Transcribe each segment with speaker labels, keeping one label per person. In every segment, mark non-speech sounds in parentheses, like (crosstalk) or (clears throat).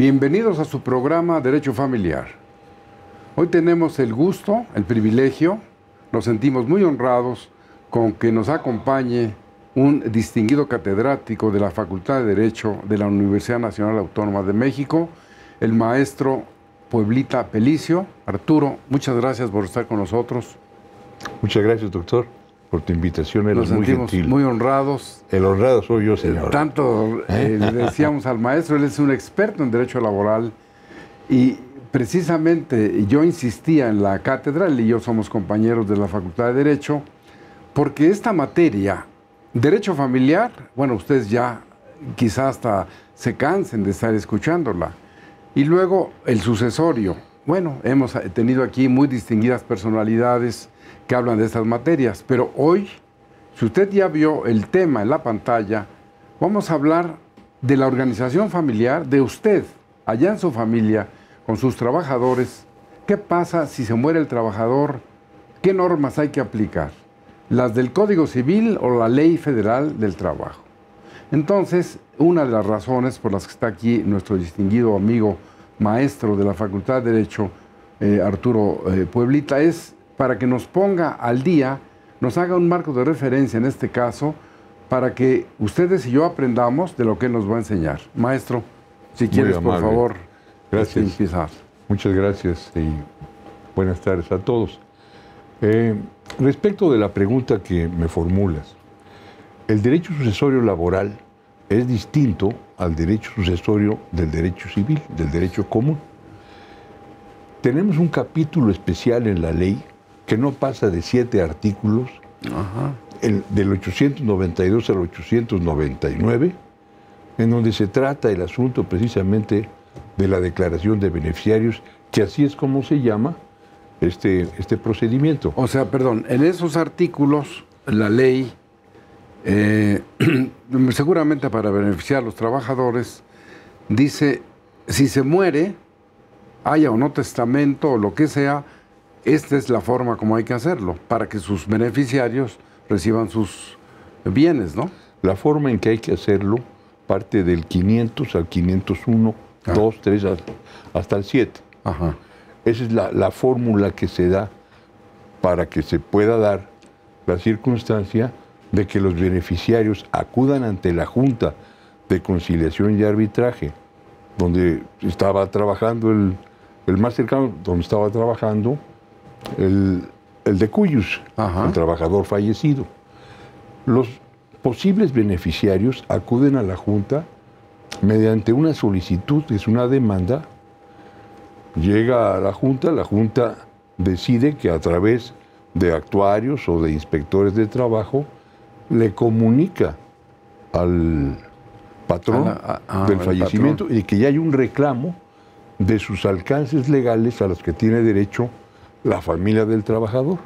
Speaker 1: Bienvenidos a su programa Derecho Familiar. Hoy tenemos el gusto, el privilegio, nos sentimos muy honrados con que nos acompañe un distinguido catedrático de la Facultad de Derecho de la Universidad Nacional Autónoma de México, el maestro Pueblita Pelicio. Arturo, muchas gracias por estar con nosotros.
Speaker 2: Muchas gracias, doctor por tu invitación, eres muy gentil.
Speaker 1: Muy honrados. El honrado soy yo, señor. Eh, tanto ¿Eh? Eh, le decíamos al maestro, él es un experto en derecho laboral y precisamente yo insistía en la cátedra, él y yo somos compañeros de la Facultad de Derecho, porque esta materia, derecho familiar, bueno, ustedes ya quizás hasta se cansen de estar escuchándola, y luego el sucesorio bueno, hemos eh, tenido aquí muy distinguidas personalidades que hablan de estas materias, pero hoy, si usted ya vio el tema en la pantalla, vamos a hablar de la organización familiar, de usted, allá en su familia, con sus trabajadores. ¿Qué pasa si se muere el trabajador? ¿Qué normas hay que aplicar? ¿Las del Código Civil o la Ley Federal del Trabajo? Entonces, una de las razones por las que está aquí nuestro distinguido amigo maestro de la Facultad de Derecho, eh, Arturo eh, Pueblita, es para que nos ponga al día, nos haga un marco de referencia en este caso, para que ustedes y yo aprendamos de lo que nos va a enseñar. Maestro, si quieres, por favor, gracias.
Speaker 2: Este, Muchas gracias y buenas tardes a todos. Eh, respecto de la pregunta que me formulas, el derecho sucesorio laboral es distinto al derecho sucesorio del derecho civil, del derecho común. Tenemos un capítulo especial en la ley que no pasa de siete artículos, del 892 al 899, en donde se trata el asunto precisamente de la declaración de beneficiarios, que así es como se llama este, este
Speaker 1: procedimiento. O sea, perdón, en esos artículos la ley eh, (clears throat) seguramente para beneficiar a los trabajadores, dice, si se muere, haya o no testamento o lo que sea, esta es la forma como hay que hacerlo, para que sus beneficiarios reciban sus bienes, ¿no?
Speaker 2: La forma en que hay que hacerlo parte del 500 al 501, 2, 3, hasta el 7. Esa es la fórmula que se da para que se pueda dar la circunstancia de que los beneficiarios acudan ante la Junta de Conciliación y Arbitraje, donde estaba trabajando el, el más cercano, donde estaba trabajando el, de Cuyus, el trabajador fallecido. Los posibles beneficiarios acuden a la Junta mediante una solicitud, es una demanda, llega a la Junta, la Junta decide que a través de actuarios o de inspectores de trabajo, le comunica al patrón ah, del fallecimiento y que ya hay un reclamo de sus alcances legales a los que tiene derecho la familia del trabajador,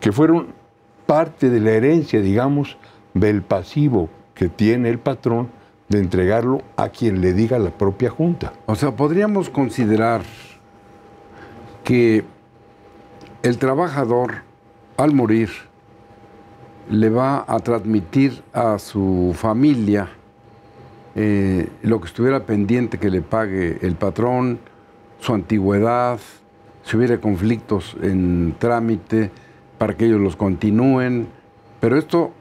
Speaker 2: que fueron parte de la herencia, digamos, del pasivo que tiene el patrón de entregarlo a quien le diga la propia Junta.
Speaker 1: O sea, podríamos considerar que el trabajador, al morir, le va a transmitir a su familia eh, lo que estuviera pendiente que le pague el patrón, su antigüedad, si hubiera conflictos en trámite, para que ellos los continúen. Pero esto,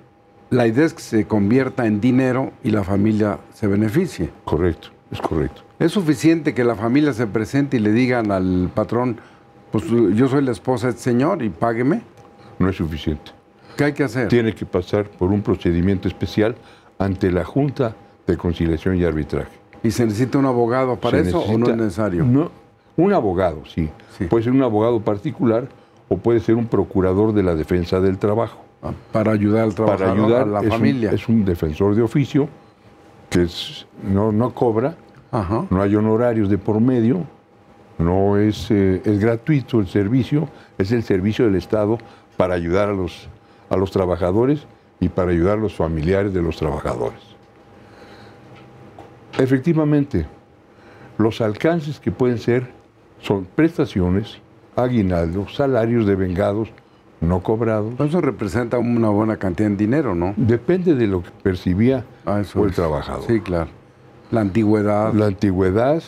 Speaker 1: la idea es que se convierta en dinero y la familia se beneficie.
Speaker 2: Correcto, es
Speaker 1: correcto. Es suficiente que la familia se presente y le digan al patrón, pues yo soy la esposa de este señor y págueme.
Speaker 2: No es suficiente. ¿Qué hay que hacer? Tiene que pasar por un procedimiento especial ante la Junta de Conciliación y Arbitraje.
Speaker 1: ¿Y se necesita un abogado para eso o no es necesario?
Speaker 2: un abogado, sí. Puede ser un abogado particular o puede ser un procurador de la defensa del trabajo. Ah, para ayudar al trabajador, para ayudar, a la familia. es un defensor de oficio que no, cobra, no hay honorarios de por medio, no es, eh, es gratuito el servicio, es el servicio del Estado para ayudar a los a los trabajadores y para ayudar a los familiares de los trabajadores. Efectivamente, los alcances que pueden ser son prestaciones, aguinaldos, salarios de
Speaker 1: vengados no cobrados. Eso representa una buena cantidad de dinero, ¿no? Depende de lo que percibía ah, el trabajador. Sí, claro. La antigüedad. La antigüedad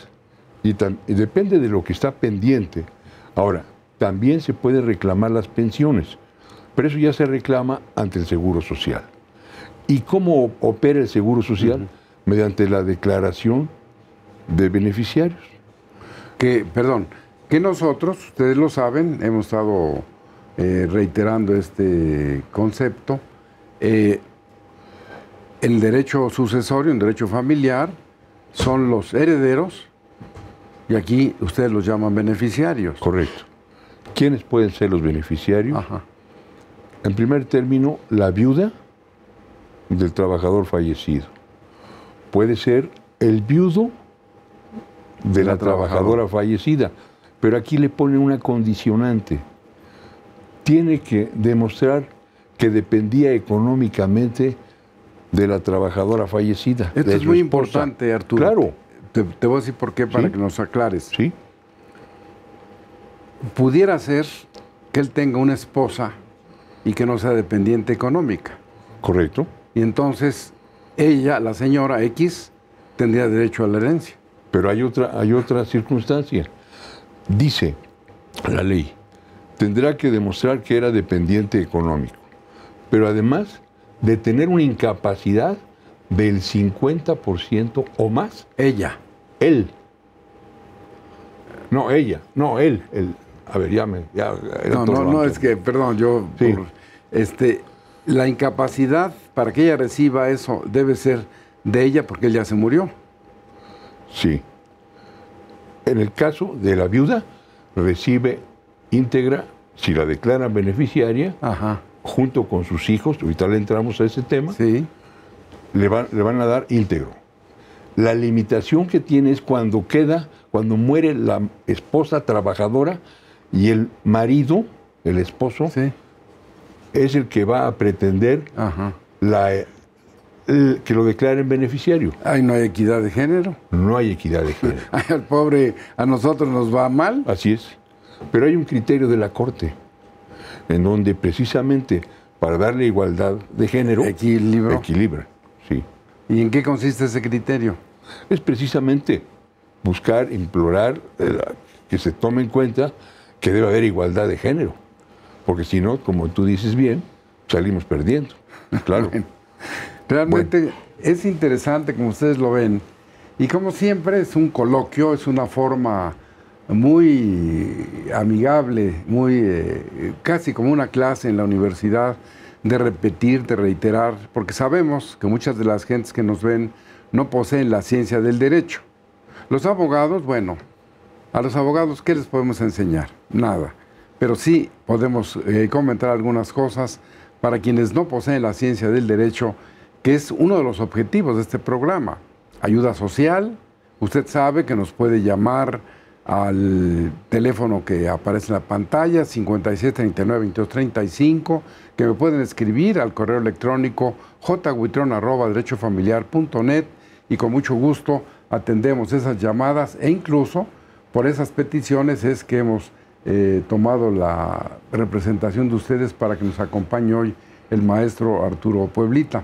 Speaker 2: y, y depende de lo que está pendiente. Ahora, también se puede reclamar las pensiones pero eso ya se reclama ante el Seguro Social. ¿Y cómo opera el Seguro Social? Mediante la declaración de beneficiarios.
Speaker 1: Que, perdón, que nosotros, ustedes lo saben, hemos estado eh, reiterando este concepto, eh, el derecho sucesorio, el derecho familiar, son los herederos y aquí ustedes los llaman beneficiarios. Correcto. ¿Quiénes pueden ser los
Speaker 2: beneficiarios? Ajá. En primer término, la viuda del trabajador fallecido. Puede ser el viudo
Speaker 1: de la, trabajadora.
Speaker 2: fallecida, pero aquí le pone una condicionante. Tiene que demostrar que dependía económicamente
Speaker 1: de la trabajadora fallecida. Esto es muy importante, Arturo. Claro. Te, voy a decir por qué para que nos aclares. Sí. Pudiera ser que él tenga una esposa y que no sea dependiente económica. Correcto. Y entonces ella, la señora X, tendría derecho a la herencia. Pero hay otra,
Speaker 2: hay otra circunstancia. Dice la ley, tendrá que demostrar que era dependiente económico, pero además de tener una incapacidad del 50% o más. Ella. Él.
Speaker 1: No, ella. No, él. el A ver, ya me... no, no, no, es que, perdón, yo... Este, la incapacidad para que ella reciba eso debe ser de ella porque ella se murió.
Speaker 2: Sí. En el caso de la viuda, recibe íntegra, si la declara beneficiaria, junto con sus hijos, ahorita le entramos a ese tema, sí. le, van, le van a dar íntegro. La limitación que tiene es cuando queda, cuando muere la esposa trabajadora y el marido, el esposo, sí es el que va a pretender La, que lo declaren beneficiario. Ahí no hay equidad de género. No hay equidad de género. (laughs) al pobre, a nosotros nos va mal. Así es. Pero hay un criterio de la Corte, en donde precisamente para darle igualdad de género. Equilibrio. Equilibra, sí. ¿Y en qué consiste ese criterio? Es precisamente buscar, implorar, eh, que se tome en cuenta que debe haber igualdad de género
Speaker 1: porque si no, como tú dices bien, salimos perdiendo. Claro. (laughs) realmente es interesante como ustedes lo ven. Y como siempre es un coloquio, es una forma muy amigable, muy eh, casi como una clase en la universidad de repetir, de reiterar, porque sabemos que muchas de las gentes que nos ven no poseen la ciencia del derecho. Los abogados, bueno, a los abogados, ¿qué les podemos enseñar? Nada pero sí podemos eh, comentar algunas cosas para quienes no poseen la ciencia del derecho, que es uno de los objetivos de este programa. Ayuda social, usted sabe que nos puede llamar al teléfono que aparece en la pantalla, 5739 2235 que me pueden escribir al correo electrónico net y con mucho gusto atendemos esas llamadas e incluso por esas peticiones es que hemos eh, tomado la representación de ustedes para que nos acompañe hoy el maestro Arturo Pueblita.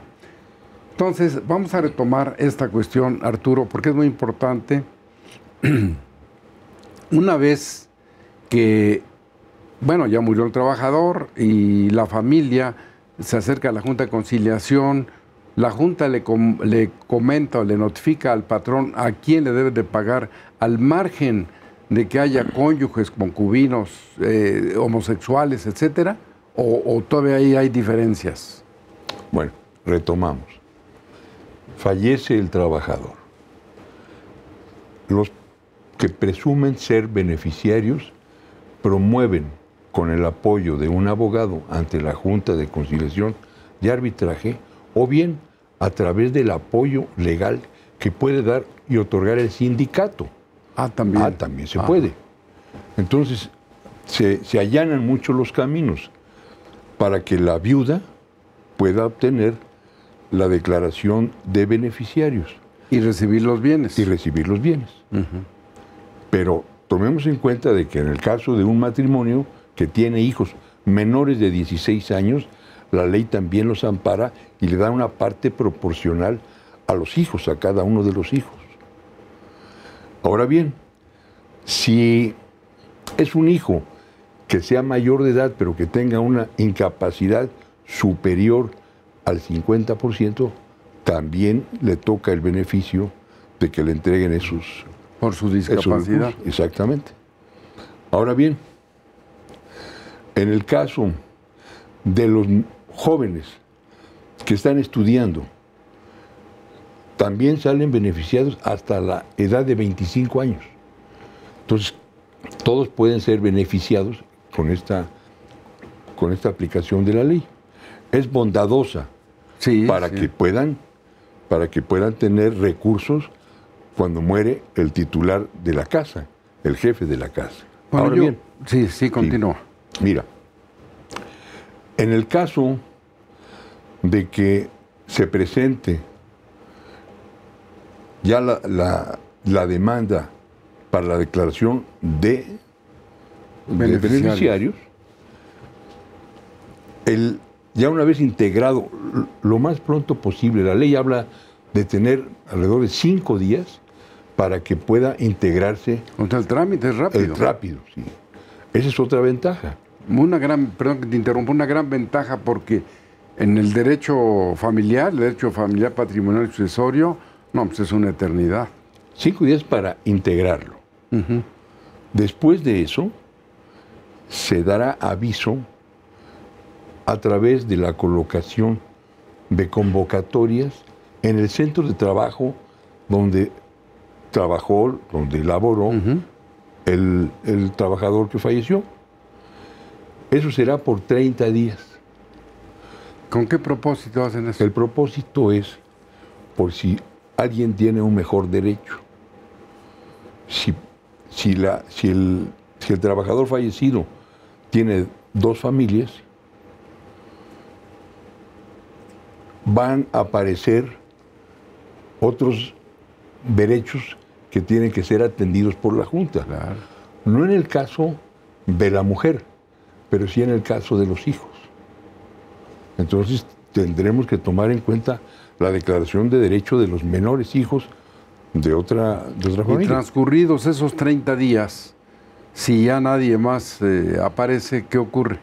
Speaker 1: Entonces, vamos a retomar esta cuestión, Arturo, porque es muy importante. (clears throat) Una vez que, bueno, ya murió el trabajador y la familia se acerca a la Junta de Conciliación, la Junta le, le comenta o le notifica al patrón a quién le debe de pagar al margen de que haya cónyuges, concubinos, eh, homosexuales, etcétera? O, ¿O todavía ahí hay diferencias? Bueno, retomamos.
Speaker 2: Fallece el trabajador. Los que presumen ser beneficiarios promueven con el apoyo de un abogado ante la Junta de Conciliación de Arbitraje o bien a través del apoyo legal que puede dar y otorgar el sindicato. Ah, también. Ah, también se ah. puede. Entonces, se, allanan mucho los caminos para que la viuda pueda obtener la declaración de beneficiarios. Y recibir los bienes. Y recibir los bienes. Pero tomemos en cuenta de que en el caso de un matrimonio que tiene hijos menores de 16 años, la ley también los ampara y le da una parte proporcional a los hijos, a cada uno de los hijos. Ahora bien, si es un hijo que sea mayor de edad pero que tenga una incapacidad superior al 50%, también le toca el beneficio de que le entreguen esos... Por su discapacidad. exactamente. Ahora bien, en el caso de los jóvenes que están estudiando también salen beneficiados hasta la edad de 25 años. Entonces, todos pueden ser beneficiados con esta, con esta aplicación de la ley. Es bondadosa para, Que puedan, para que puedan tener recursos cuando muere el titular de la casa, el jefe de la casa. Bueno, bien, sí,
Speaker 1: sí, continúa.
Speaker 2: mira, en el caso de que se presente ya la, demanda para la declaración de
Speaker 1: beneficiarios,
Speaker 2: el, ya una vez integrado lo más pronto posible, la ley habla de tener alrededor de cinco días para que pueda integrarse.
Speaker 1: O sea, el trámite es rápido. Es rápido, sí. Esa es otra ventaja. Una gran, perdón que te interrumpo, una gran ventaja porque en el derecho familiar, el derecho familiar patrimonial y sucesorio, no, pues es una eternidad. Cinco días para integrarlo. Después de eso, se dará aviso
Speaker 2: a través de la colocación de convocatorias en el centro de trabajo donde trabajó, donde laboró el, el, trabajador que falleció. Eso será por 30 días. ¿Con qué propósito hacen eso? El propósito es, por si alguien tiene un mejor derecho. Si, la, si, el, trabajador fallecido tiene dos familias, van a aparecer otros derechos que tienen que ser atendidos por la Junta. No en el caso de la mujer, pero sí en el caso de los hijos. Entonces tendremos que tomar en cuenta la
Speaker 1: Declaración de Derecho de los Menores Hijos de otra, de familia. Y transcurridos esos 30 días, si ya nadie más eh, aparece, ¿qué ocurre?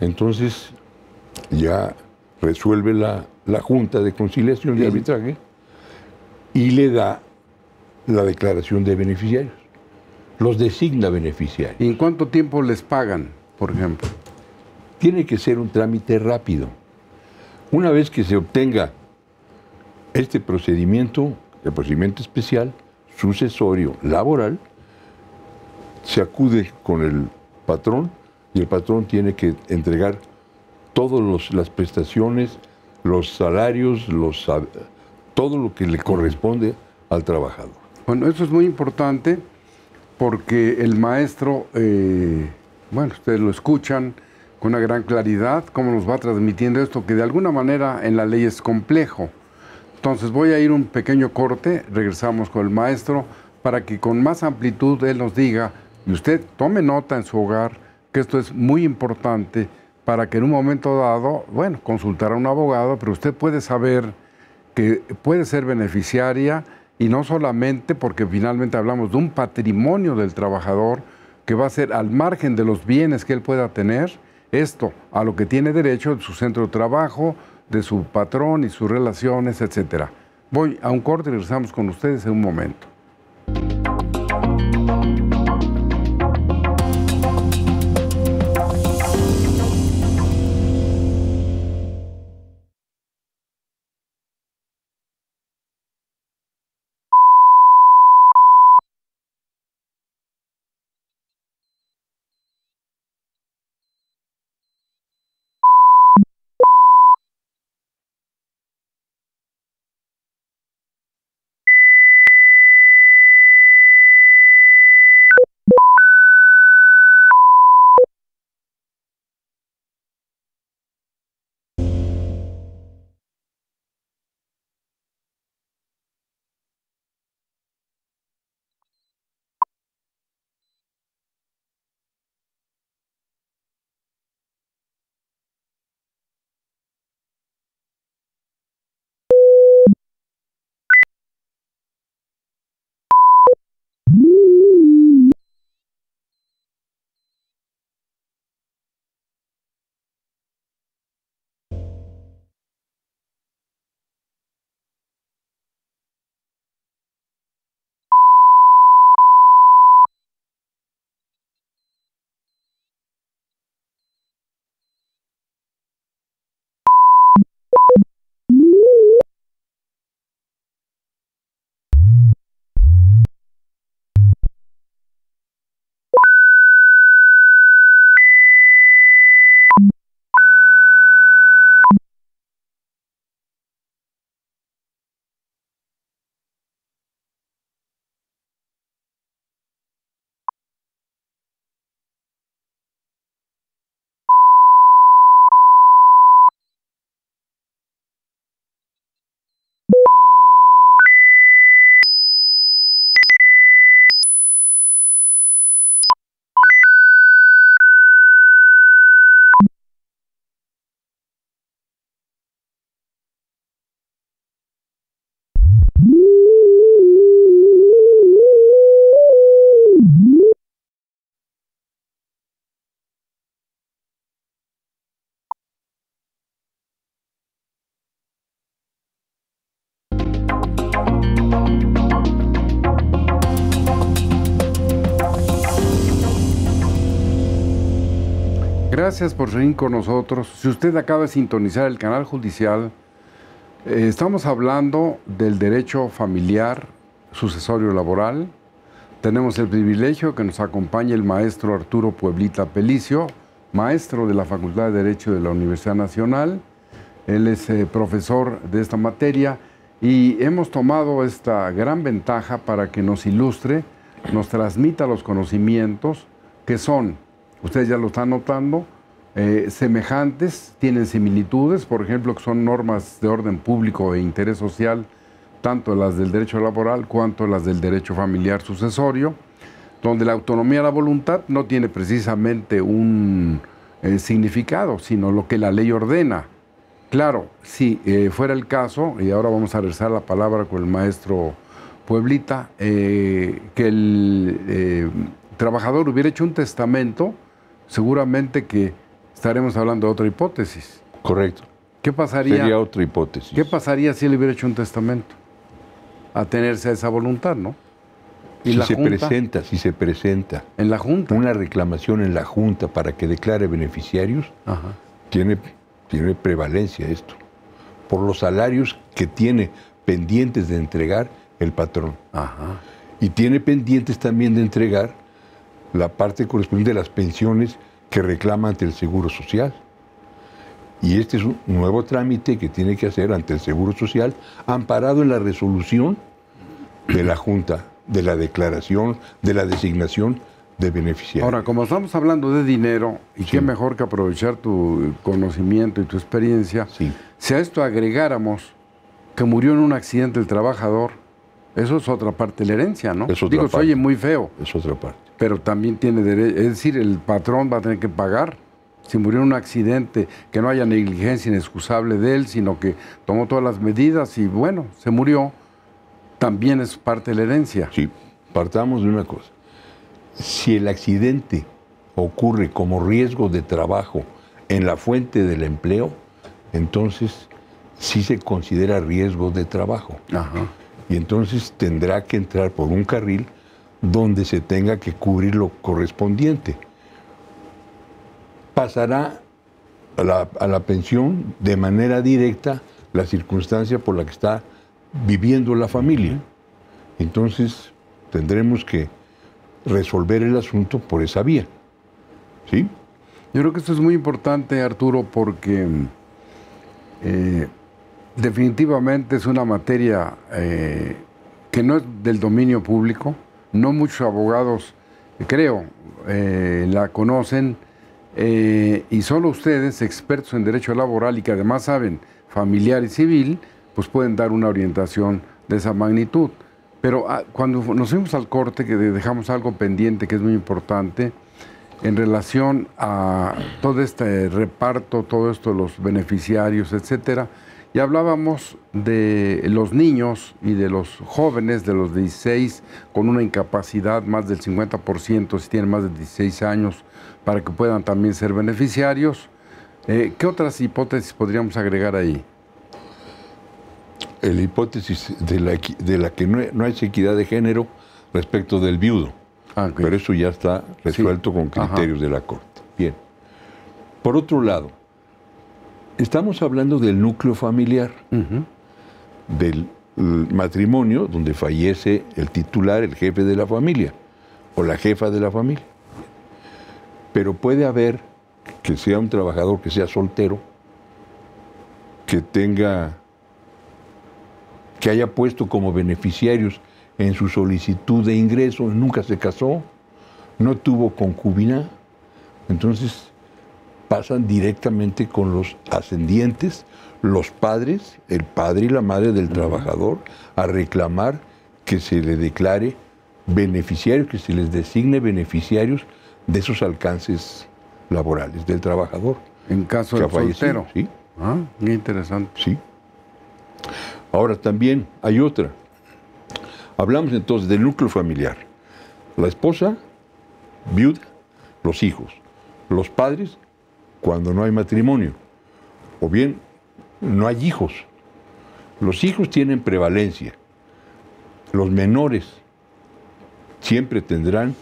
Speaker 2: Entonces,
Speaker 1: ya resuelve la, Junta de
Speaker 2: Conciliación y Arbitraje y le da la declaración de beneficiarios. Los designa beneficiarios. ¿Y en cuánto tiempo les pagan, por ejemplo? Tiene que ser un trámite rápido. Una vez que se obtenga este procedimiento, el procedimiento especial, sucesorio, laboral, se acude con el patrón y el patrón tiene que entregar todas las prestaciones, los salarios, los,
Speaker 1: ah, todo lo que le corresponde al trabajador. Bueno, eso es muy importante porque el maestro, eh, bueno, ustedes lo escuchan, con una gran claridad cómo nos va transmitiendo esto, que de alguna manera en la ley es complejo. Entonces voy a ir un pequeño corte, regresamos con el maestro, para que con más amplitud él nos diga, y usted tome nota en su hogar, que esto es muy importante para que en un momento dado, bueno, consultar a un abogado, pero usted puede saber que puede ser beneficiaria y no solamente porque finalmente hablamos de un patrimonio del trabajador que va a ser al margen de los bienes que él pueda tener, esto, a lo que tiene derecho de su centro de trabajo, de su patrón y sus relaciones, etc. Voy a un corte y regresamos con ustedes en un momento. Gracias por seguir con nosotros. Si usted acaba de sintonizar el canal judicial, eh, estamos hablando del derecho familiar, sucesorio laboral. Tenemos el privilegio que nos acompañe el maestro Arturo Pueblita Pelicio, maestro de la Facultad de Derecho de la Universidad Nacional. Él es eh, profesor de esta materia y hemos tomado esta gran ventaja para que nos ilustre, nos transmita los conocimientos que son, ustedes ya lo están notando, eh, semejantes, tienen similitudes, por ejemplo, que son normas de orden público e interés social, tanto las del derecho laboral cuanto las del derecho familiar sucesorio, donde la autonomía de la voluntad no tiene precisamente un eh, significado, sino lo que la ley ordena. Claro, si eh, fuera el caso, y ahora vamos a rezar la palabra con el maestro Pueblita, que el trabajador hubiera hecho un testamento, seguramente que estaremos hablando de otra hipótesis. Correcto. ¿Qué pasaría? Sería otra hipótesis. ¿Qué pasaría si él hubiera hecho un testamento? Atenerse a esa voluntad, ¿no? ¿Y si se presenta,
Speaker 2: si se presenta. En la Junta. Una reclamación en la Junta para que declare beneficiarios, Tiene, tiene prevalencia esto. Por los salarios que tiene pendientes de entregar el patrón. Ajá. Y tiene pendientes también de entregar la parte correspondiente de las pensiones que reclama ante el Seguro Social. Y este es un nuevo trámite que tiene que hacer ante el Seguro Social, amparado en la resolución de la Junta, de la declaración, de la designación de beneficiarios.
Speaker 1: Ahora, como estamos hablando de dinero, y qué mejor que aprovechar tu conocimiento y tu experiencia, si a esto agregáramos que murió en un accidente el trabajador, eso es otra parte de la herencia, ¿no? Es Digo, se oye muy feo. Es otra parte pero también tiene derecho, es decir, el patrón va a tener que pagar. Si murió en un accidente, que no haya negligencia inexcusable de él, sino que tomó todas las medidas y bueno, se murió, también es parte de la herencia. Sí, partamos de una
Speaker 2: cosa. Si el accidente ocurre como riesgo de trabajo en la fuente del empleo, entonces sí se considera riesgo de trabajo. Y entonces tendrá que entrar por un carril donde se tenga que cubrir lo correspondiente. Pasará a la, pensión de manera directa la circunstancia por la que está viviendo la familia. Entonces tendremos que
Speaker 1: resolver el asunto por esa vía. ¿Sí? Yo creo que esto es muy importante, Arturo, porque eh, definitivamente es una materia eh, que no es del dominio público, no muchos abogados, creo, eh, la conocen eh, y solo ustedes, expertos en derecho laboral y que además saben familiar y civil, pues pueden dar una orientación de esa magnitud. Pero ah, cuando nos fuimos al corte, que dejamos algo pendiente que es muy importante, en relación a todo este reparto, todo esto de los beneficiarios, etcétera, y hablábamos de los niños y de los jóvenes de los 16 con una incapacidad más del 50% si tienen más de 16 años para que puedan también ser beneficiarios. Eh, ¿Qué otras hipótesis podríamos agregar ahí?
Speaker 2: La hipótesis de la, de la que no, hay equidad de género respecto del viudo. Ah, Pero eso ya está resuelto con criterios de la Corte. Bien. Por otro lado, Estamos hablando del núcleo familiar, del matrimonio donde fallece el titular, el jefe de la familia o la jefa de la familia. Pero puede haber que sea un trabajador que sea soltero, que tenga, que haya puesto como beneficiarios en su solicitud de ingreso, nunca se casó, no tuvo concubina. Entonces, pasan directamente con los ascendientes, los padres, el padre y la madre del trabajador, a reclamar que se le declare beneficiarios, que se les designe beneficiarios de esos alcances laborales del trabajador. En caso de soltero. Sí. muy ah, interesante. Sí. Ahora también hay otra. Hablamos entonces del núcleo familiar. La esposa, viuda, los hijos, los padres cuando no hay matrimonio, o bien no hay hijos. Los hijos tienen prevalencia. Los menores siempre tendrán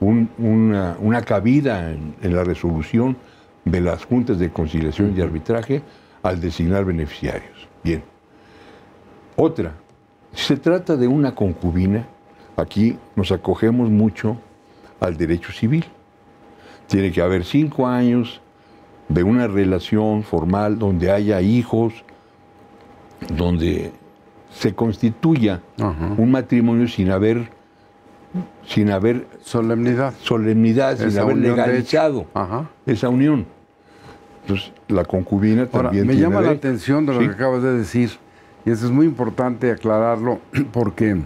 Speaker 2: una, cabida en, en, la resolución de las juntas de conciliación y arbitraje al designar beneficiarios. Bien. Otra, si se trata de una concubina, aquí nos acogemos mucho al derecho civil. Tiene que haber cinco años de una relación formal donde haya hijos, donde se constituya un matrimonio sin haber sin haber
Speaker 1: solemnidad, solemnidad sin haber legalizado
Speaker 2: esa unión. Entonces, la concubina también me llama la
Speaker 1: atención de lo que acabas de decir y eso es muy importante aclararlo (clears throat) porque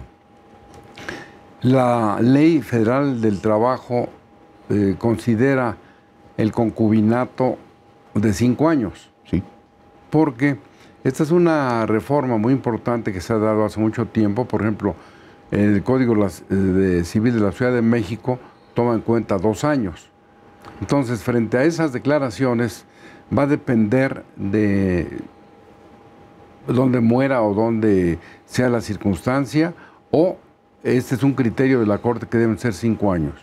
Speaker 1: la Ley Federal del Trabajo eh, considera el concubinato de cinco años. Sí. Porque esta es una reforma muy importante que se ha dado hace mucho tiempo. Por ejemplo, el Código eh, Civil de la Ciudad de México toma en cuenta dos años. Entonces, frente a esas declaraciones, va a depender de dónde muera o dónde sea la circunstancia, o este es un criterio de la Corte que deben ser cinco años.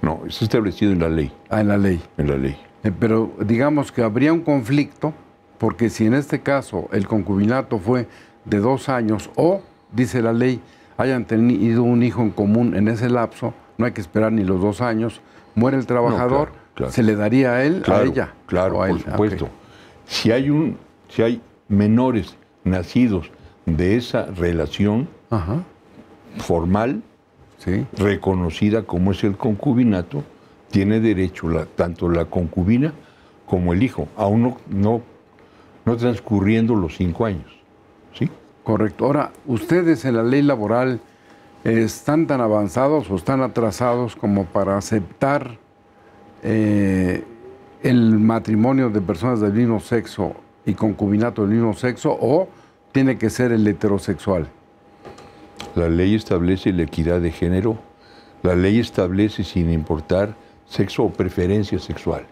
Speaker 1: No, está establecido en la ley. Ah, en la ley. En la ley. Eh, pero digamos que habría un conflicto, porque si en este caso el concubinato fue de dos años o, dice la ley, hayan tenido un hijo en común en ese lapso, no hay que esperar ni los dos años, muere el trabajador, se le daría a él, a ella. Claro, a él. por ah, supuesto. Si, hay un, si hay menores nacidos
Speaker 2: de esa relación formal, reconocida como es el concubinato, tiene derecho tanto la concubina como
Speaker 1: el hijo, aún no, no, no transcurriendo los cinco años. ¿sí? Correcto. Ahora, ¿ustedes en la ley laboral eh, están tan avanzados o están atrasados como para aceptar eh, el matrimonio de personas del mismo sexo y concubinato del mismo sexo o tiene que ser el heterosexual?
Speaker 2: La ley establece la equidad de género, la ley establece sin importar sexo o preferencias sexuales.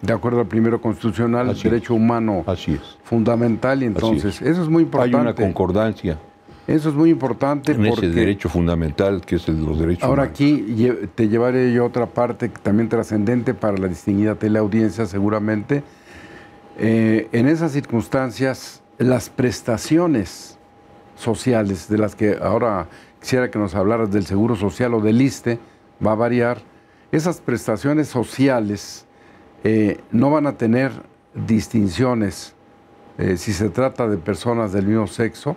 Speaker 2: De acuerdo al primero
Speaker 1: constitucional, el derecho humano Así es. fundamental, entonces, eso es muy importante. Hay una
Speaker 2: concordancia.
Speaker 1: Eso es muy importante. En ese derecho
Speaker 2: fundamental que es el de los derechos Ahora
Speaker 1: aquí te llevaré yo otra parte también trascendente para la distinguida teleaudiencia seguramente. Eh, en esas circunstancias, las prestaciones sociales de las que ahora quisiera que nos hablaras del Seguro Social o del ISTE, va a variar esas prestaciones sociales eh, no van a tener distinciones eh, si se trata de personas del mismo sexo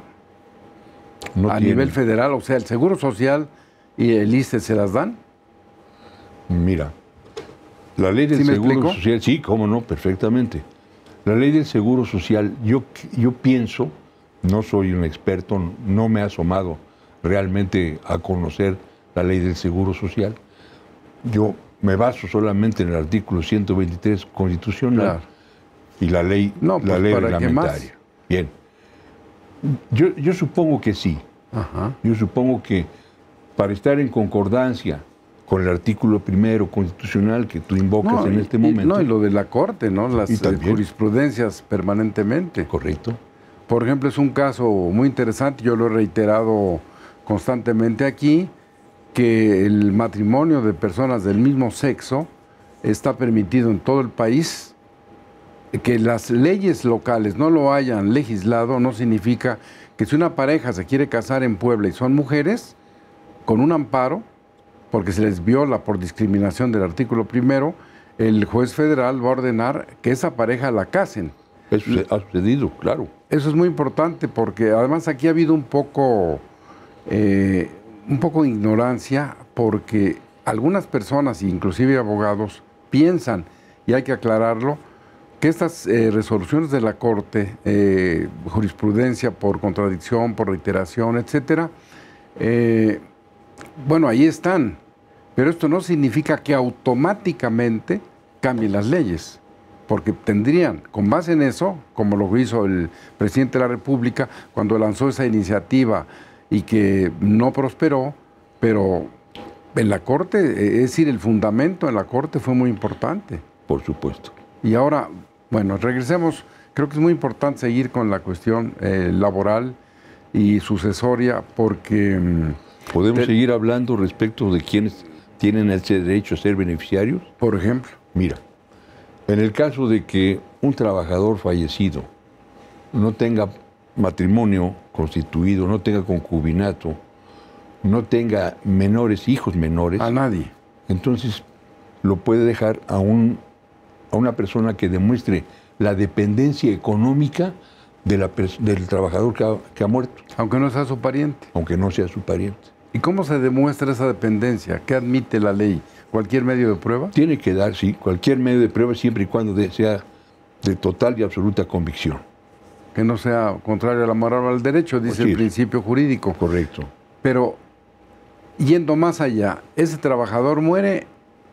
Speaker 1: a nivel federal, o sea, el Seguro Social y el ISTE se las dan.
Speaker 2: Mira, la ley del Seguro Social, sí, cómo no, perfectamente. La ley del Seguro Social, yo, yo pienso, no soy un experto, no me ha asomado realmente a conocer la ley del Seguro Social, yo me baso solamente en el artículo 123 constitucional y la ley, no, la pues, ley Bien. Yo, supongo que sí. Ajá. Yo supongo que para estar en concordancia
Speaker 1: con el artículo primero constitucional que tú invocas en este momento. no, y lo de la Corte, ¿no? Las eh, jurisprudencias permanentemente. Correcto. Por ejemplo, es un caso muy interesante, yo lo he reiterado constantemente aquí, que el matrimonio de personas del mismo sexo está permitido en todo el país, que las leyes locales no lo hayan legislado no significa que si una pareja se quiere casar en Puebla y son mujeres, con un amparo, porque se les viola por discriminación del artículo primero, el juez federal va a ordenar que esa pareja la casen. Eso ha sucedido, claro. Eso es muy importante porque además aquí ha habido un poco eh, un poco de ignorancia porque algunas personas, inclusive abogados, piensan, y hay que aclararlo, que estas eh, resoluciones de la Corte, eh, jurisprudencia por contradicción, por reiteración, etcétera, eh, bueno, ahí están, pero esto no significa que automáticamente cambien las leyes, porque tendrían, con base en eso, como lo hizo el presidente de la República cuando lanzó esa iniciativa y que no prosperó, pero en la corte, eh, es decir, el fundamento en la corte fue muy importante. Por supuesto. Y ahora, bueno, regresemos, creo que es muy importante seguir con la cuestión eh, laboral y sucesoria porque... Mm, ¿Podemos
Speaker 2: seguir hablando respecto de quienes tienen ese derecho a ser beneficiarios? Por ejemplo. Mira, en el caso de que un trabajador fallecido no tenga matrimonio constituido, no tenga concubinato, no tenga menores, hijos menores. A nadie. Entonces lo puede dejar a, un, a una persona que demuestre la dependencia económica del trabajador que ha, que ha, muerto. Aunque no sea su pariente. Aunque no sea su pariente. ¿Y cómo se demuestra esa dependencia? ¿Qué admite la ley? ¿Cualquier medio de prueba? Tiene que dar, sí, cualquier medio de prueba siempre y cuando sea
Speaker 1: de total y absoluta convicción que no sea contrario a la moral o al derecho, dice el principio jurídico. Correcto. Pero yendo más allá, ese trabajador muere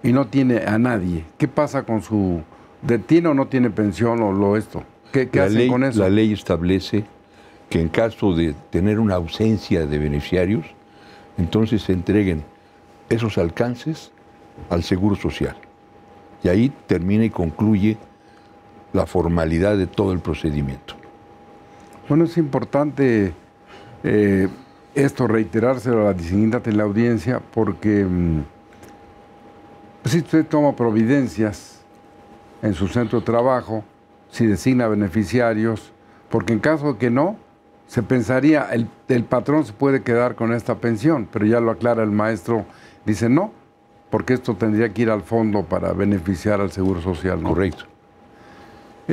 Speaker 1: y no tiene a nadie. ¿Qué pasa con su destino? no tiene pensión o lo esto? ¿Qué, hacen con eso? La
Speaker 2: ley establece que en caso de tener una ausencia de beneficiarios, entonces se entreguen esos alcances al Seguro Social. Y ahí termina y concluye
Speaker 1: la formalidad de todo el procedimiento. Bueno, es importante eh, esto reiterárselo a la disignidad de la audiencia porque mm, pues, si usted toma providencias en su centro de trabajo, si designa beneficiarios, porque en caso de que no, se pensaría, el, el patrón se puede quedar con esta pensión, pero ya lo aclara el maestro, dice no, porque esto tendría que ir al fondo para beneficiar al Seguro Social. Correcto.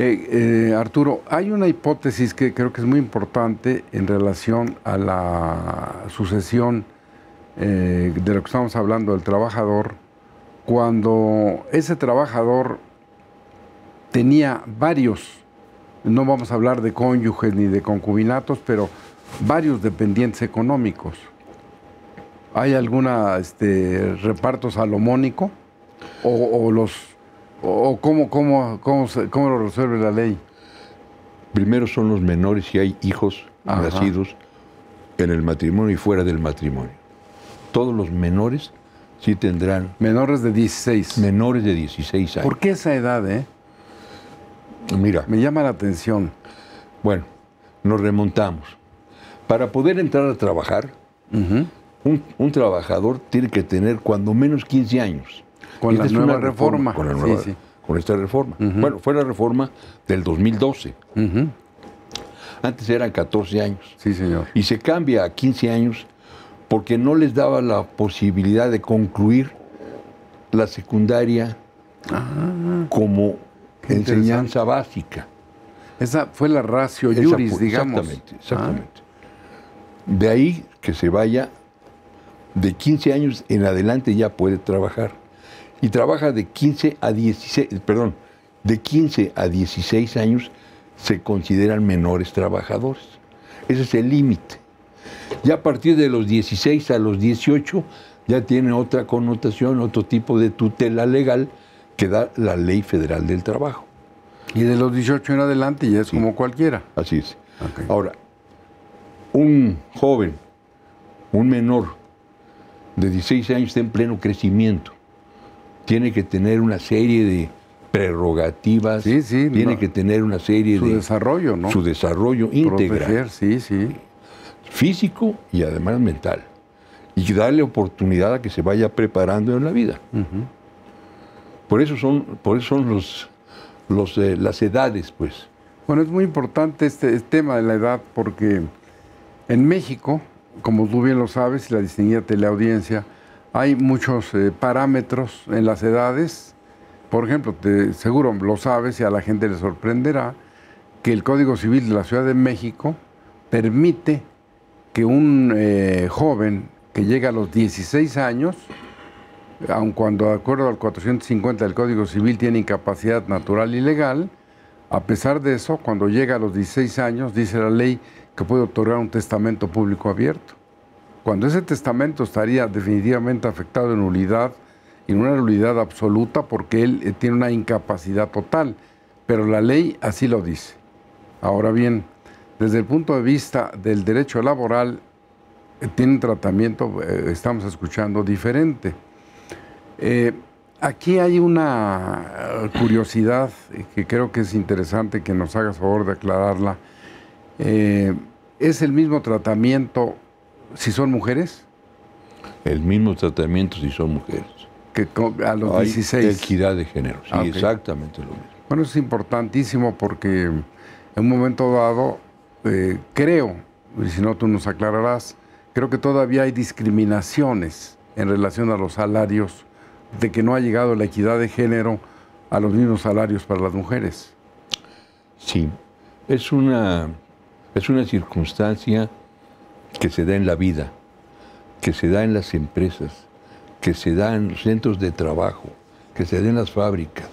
Speaker 1: Eh, eh, Arturo, hay una hipótesis que creo que es muy importante en relación a la sucesión eh, de lo que estamos hablando del trabajador, cuando ese trabajador tenía varios, no vamos a hablar de cónyuges ni de concubinatos, pero varios dependientes económicos. ¿Hay algún este, reparto salomónico? o los ¿O cómo, lo resuelve la ley?
Speaker 2: Primero son los menores si hay hijos nacidos en el matrimonio y fuera del matrimonio. Todos los menores sí
Speaker 1: tendrán... Menores de 16. Menores de 16 años. ¿Por qué esa edad, eh? Mira. Me llama la atención. Bueno, nos remontamos.
Speaker 2: Para poder entrar a trabajar, un, un trabajador tiene que tener cuando menos 15 años. Con la nueva reforma, Con, sí, con esta reforma. Bueno, fue la reforma del 2012. Antes eran 14 años. Sí, señor. Y se cambia a 15 años porque no les daba la posibilidad de concluir la secundaria ah. como enseñanza
Speaker 1: básica. Esa fue la ratio juris, digamos. Exactamente, ah.
Speaker 2: exactamente. De ahí que se vaya de 15 años en adelante ya puede trabajar y trabaja de 15 a 16, perdón, de 15 a 16 años se consideran menores trabajadores. Ese es el límite. Ya a partir de los 16 a los 18 ya tiene otra connotación, otro tipo de tutela legal que da la Ley Federal del Trabajo. Y de los 18 en adelante ya es como cualquiera. Así es. Ahora, un joven, un menor de 16 años está en pleno crecimiento tiene que tener una serie de prerrogativas, sí, sí, tiene que tener una serie de... Su desarrollo, ¿no? Su desarrollo integral. sí, sí. Físico y además mental. Y darle oportunidad a que se vaya preparando en la vida. Por eso son, por eso son los, eh, las
Speaker 1: edades, pues. Bueno, es muy importante este, tema de la edad porque en México, como tú bien lo sabes y la distinguida teleaudiencia, hay muchos eh, parámetros en las edades. Por ejemplo, te, seguro lo sabes y a la gente le sorprenderá que el Código Civil de la Ciudad de México permite que un eh, joven que llega a los 16 años, aun cuando de acuerdo al 450 del Código Civil tiene incapacidad natural y legal, a pesar de eso, cuando llega a los 16 años, dice la ley que puede otorgar un testamento público abierto cuando ese testamento estaría definitivamente afectado en nulidad, en una nulidad absoluta porque él eh, tiene una incapacidad total, pero la ley así lo dice. Ahora bien, desde el punto de vista del derecho laboral, eh, un tratamiento, eh, estamos escuchando, diferente. aquí hay una curiosidad que creo que es interesante que nos hagas favor de aclararla. es el mismo tratamiento si son mujeres?
Speaker 2: El mismo tratamiento si son mujeres.
Speaker 1: Que a los 16.
Speaker 2: Equidad de género, sí, ah, exactamente lo mismo.
Speaker 1: Bueno, es importantísimo porque en un momento dado, eh, creo, y si no tú nos aclararás, creo que todavía hay discriminaciones en relación a los salarios, de que no ha llegado la equidad de género a los mismos salarios para las mujeres. Sí, es una, es una circunstancia
Speaker 2: que se da en la vida, que se da en las empresas, que se da en los centros de trabajo, que se da en las fábricas.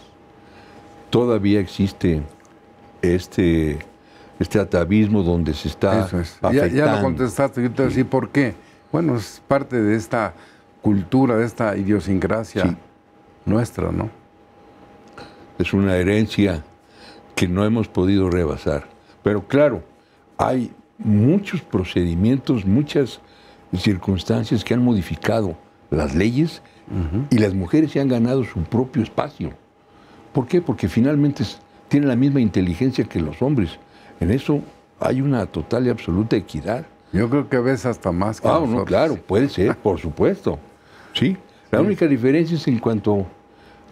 Speaker 2: Todavía existe este, este atavismo donde se está es. afectando. Ya, lo
Speaker 1: contestaste, yo te por qué. Bueno, es parte de esta cultura, de esta idiosincrasia nuestra, ¿no? Es una herencia
Speaker 2: que no hemos podido rebasar. Pero claro, hay muchos procedimientos, muchas circunstancias que han modificado las leyes y las mujeres se han ganado su propio espacio. ¿Por qué? Porque finalmente tienen la misma inteligencia que los hombres. En eso hay una total y absoluta equidad. Yo creo que ves hasta más que ah, claro, puede ser, (laughs) por supuesto. Sí, la única diferencia es en cuanto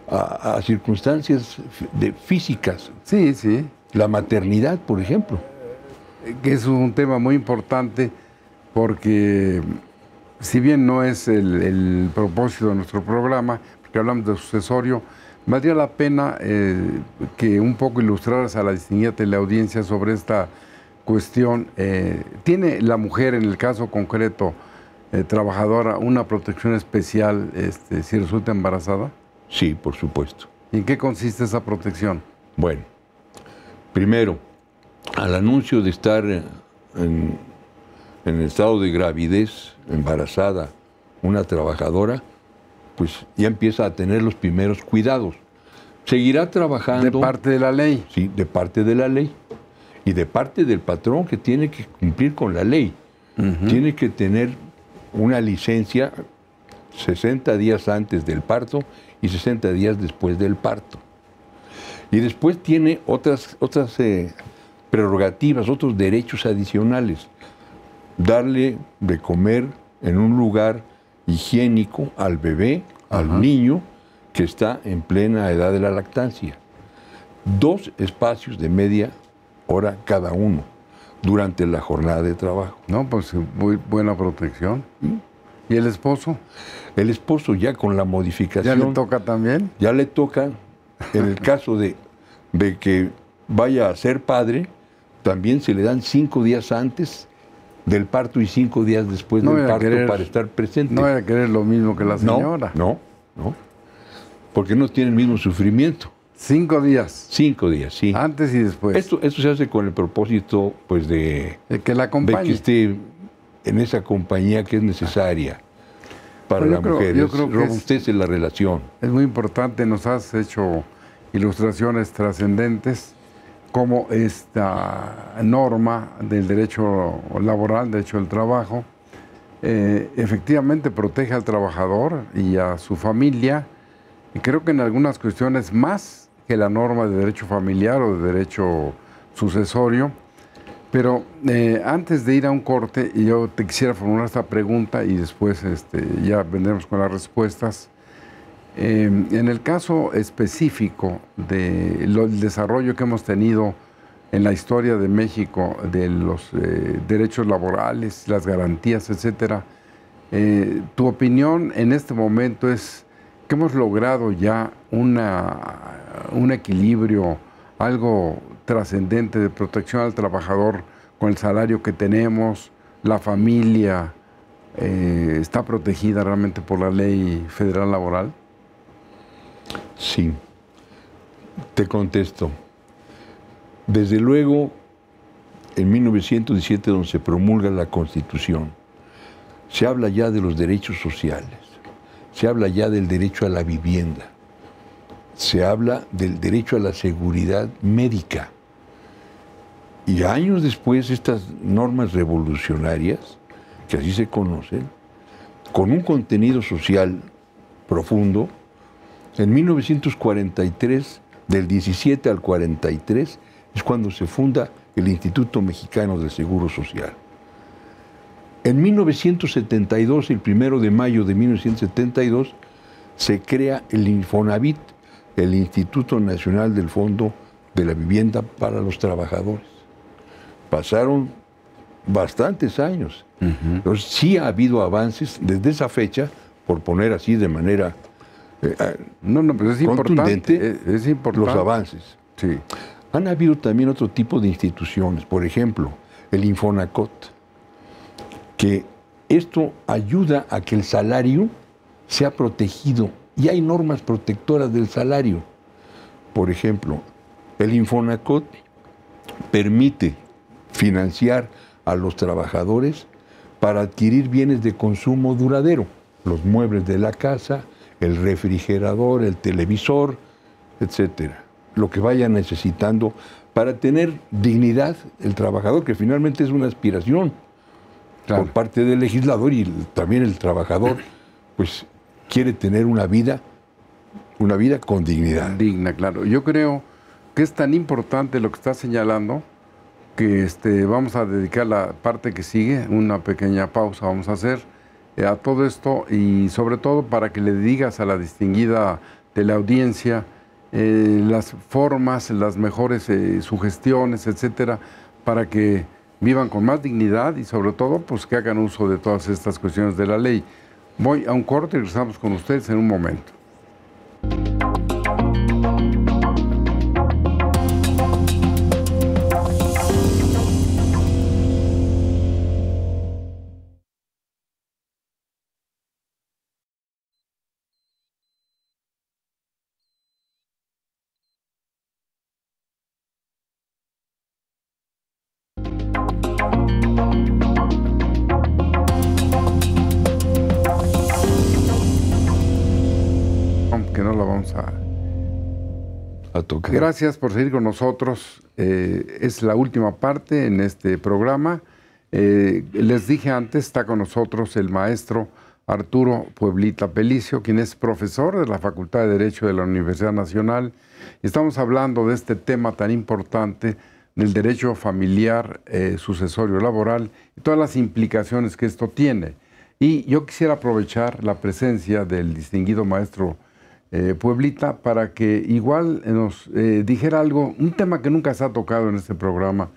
Speaker 2: a, circunstancias de físicas. Sí,
Speaker 1: sí. La maternidad, por ejemplo que es un tema muy importante porque si bien no es el, propósito de nuestro programa, porque hablamos de sucesorio, valdría la pena eh, que un poco ilustraras a la distinguida teleaudiencia sobre esta cuestión. Eh, ¿Tiene la mujer en el caso concreto eh, trabajadora una protección especial este, si resulta embarazada? Sí, por supuesto. ¿Y en qué consiste esa protección? Bueno,
Speaker 2: primero, al anuncio de estar en, estado de gravidez, embarazada, una trabajadora, pues ya empieza a tener los primeros cuidados. Seguirá trabajando. De parte de la ley. Sí, de parte de la ley. Y de parte del patrón que tiene que cumplir con la ley. Tiene que tener una licencia 60 días antes del parto y 60 días después del parto. Y después tiene otras, otras eh, prerrogativas, otros derechos adicionales. Darle de comer en un lugar higiénico al bebé, al niño, que está en plena edad de la lactancia. Dos espacios de media hora cada uno durante la jornada de trabajo. No, pues muy buena protección. ¿Mm? ¿Y el esposo? El esposo ya con la modificación. ¿Ya le
Speaker 1: toca también?
Speaker 2: Ya le toca, en el (laughs) caso de que vaya a ser padre, también se le dan cinco días antes del parto y cinco días
Speaker 1: después del parto para estar presente. No voy a querer lo mismo que la señora. No,
Speaker 2: no, Porque no tiene el mismo sufrimiento. Cinco días. Cinco días, sí. Antes y después. Esto, se hace con el propósito, pues, de, que la esté
Speaker 1: en esa compañía que es necesaria para pues la mujer. Yo creo que robustece en la relación. Es muy importante, nos has hecho ilustraciones trascendentes cómo esta norma del derecho laboral, derecho del trabajo, eh, efectivamente protege al trabajador y a su familia, y creo que en algunas cuestiones más que la norma de derecho familiar o de derecho sucesorio. Pero eh, antes de ir a un corte, yo te quisiera formular esta pregunta y después este, ya vendremos con las respuestas. Eh, en el caso específico del desarrollo que hemos tenido en la historia de México de los eh, derechos laborales, las garantías, etcétera, eh, tu opinión en este momento es que hemos logrado ya un equilibrio, algo trascendente de protección al trabajador con el salario que tenemos, la familia está protegida realmente por la ley federal laboral. Sí, te contesto.
Speaker 2: Desde luego, en 1917, donde se promulga la Constitución, se habla ya de los derechos sociales, se habla ya del derecho a la vivienda, se habla del derecho a la seguridad médica. Y años después, estas normas revolucionarias, que así se conocen, con un contenido social profundo, en 1943, del 17 al 43, es cuando se funda el Instituto Mexicano del Seguro Social. En 1972, el primero de mayo de 1972, se crea el Infonavit, el Instituto Nacional del Fondo de la Vivienda para los Trabajadores. Pasaron bastantes años. sí ha habido avances desde esa fecha, por poner así de manera eh, ah, no, no, pero es importante,
Speaker 1: eh, es, importante. Los avances.
Speaker 2: Sí. Han habido también otro tipo de instituciones, por ejemplo, el Infonacot, que esto ayuda a que el salario sea protegido y hay normas protectoras del salario. Por ejemplo, el Infonacot permite financiar a los trabajadores para adquirir bienes de consumo duradero, los muebles de la casa, el refrigerador, el televisor, etcétera. Lo que vaya necesitando para tener dignidad el trabajador, que finalmente es una aspiración por parte del legislador y también el trabajador, pues quiere tener una vida,
Speaker 1: una vida con dignidad. Digna, claro. Yo creo que es tan importante lo que está señalando que este, vamos a dedicar la parte que sigue, una pequeña pausa vamos a hacer eh, a todo esto y sobre todo para que le digas a la distinguida de la audiencia eh, las formas, las mejores eh, sugestiones, etcétera, para que vivan con más dignidad y sobre todo pues que hagan uso de todas estas cuestiones de la ley. Voy a un corte y regresamos con ustedes en un momento. Gracias por seguir con nosotros. Eh, es la última parte en este programa. Eh, les dije antes, está con nosotros el maestro Arturo Pueblita Pelicio, quien es profesor de la Facultad de Derecho de la Universidad Nacional. Estamos hablando de este tema tan importante del derecho familiar, eh, sucesorio laboral y todas las implicaciones que esto tiene. Y yo quisiera aprovechar la presencia del distinguido maestro eh, Pueblita para que igual nos eh, dijera algo, un tema que nunca se ha tocado en este programa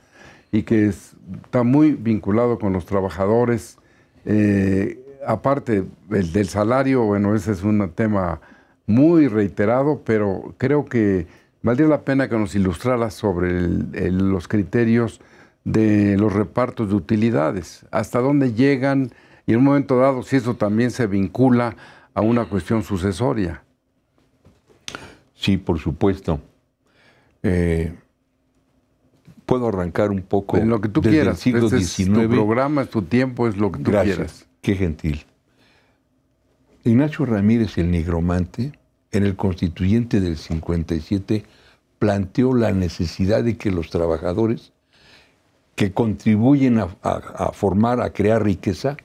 Speaker 1: y que está muy vinculado con los trabajadores. Eh, aparte, del salario, bueno, ese es un tema muy reiterado, pero creo que valdría la pena que nos ilustrara sobre los criterios de los repartos de utilidades, hasta dónde llegan y en un momento dado si eso también se vincula a una cuestión sucesoria.
Speaker 2: Sí, por supuesto. Eh, puedo arrancar un poco.
Speaker 1: En lo que tú quieras. El siglo este tu programa, es tu tiempo, es lo que tú Gracias. quieras.
Speaker 2: Qué gentil. Ignacio Ramírez, el nigromante, en el constituyente del 57, planteó la necesidad de que los trabajadores que contribuyen a, a formar, a crear riqueza,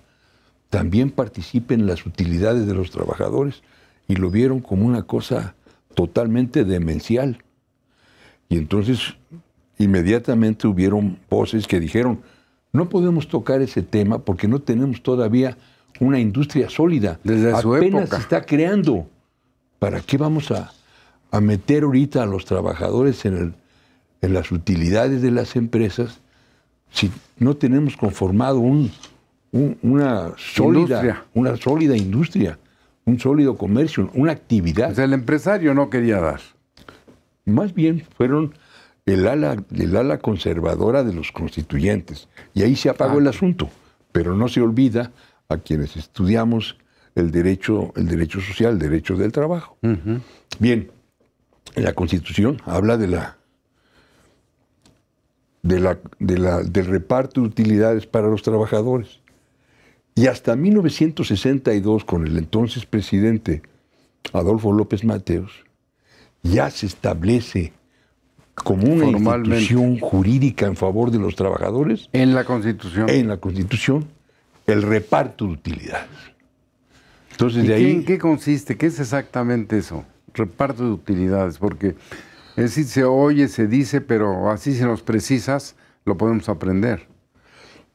Speaker 2: también participen en las utilidades de los trabajadores y lo vieron como una cosa totalmente demencial. Y entonces inmediatamente hubieron voces que dijeron, no podemos tocar ese tema porque no tenemos todavía una industria sólida. Desde Apenas su época. se está creando. ¿Para qué vamos a, a meter ahorita a los trabajadores en, las utilidades de las empresas si no tenemos conformado una, sólida, una sólida industria? un sólido comercio, una actividad. el empresario no quería dar. Más bien fueron el ala, ala conservadora de los constituyentes. Y ahí se apagó el ah. asunto. Pero no se olvida a quienes estudiamos el derecho, el derecho social, el derecho del trabajo. Bien, la Constitución habla de la, de la, de la, del reparto de utilidades para los trabajadores. Y hasta 1962, con el entonces presidente Adolfo López Mateos, ya se establece como una institución jurídica en favor de los trabajadores. En la Constitución. En la Constitución,
Speaker 1: el reparto de utilidades. Entonces, de ahí. ¿En qué consiste? ¿Qué es exactamente eso? Reparto de utilidades, porque es decir, se oye, se dice, pero así se nos precisas, lo podemos aprender.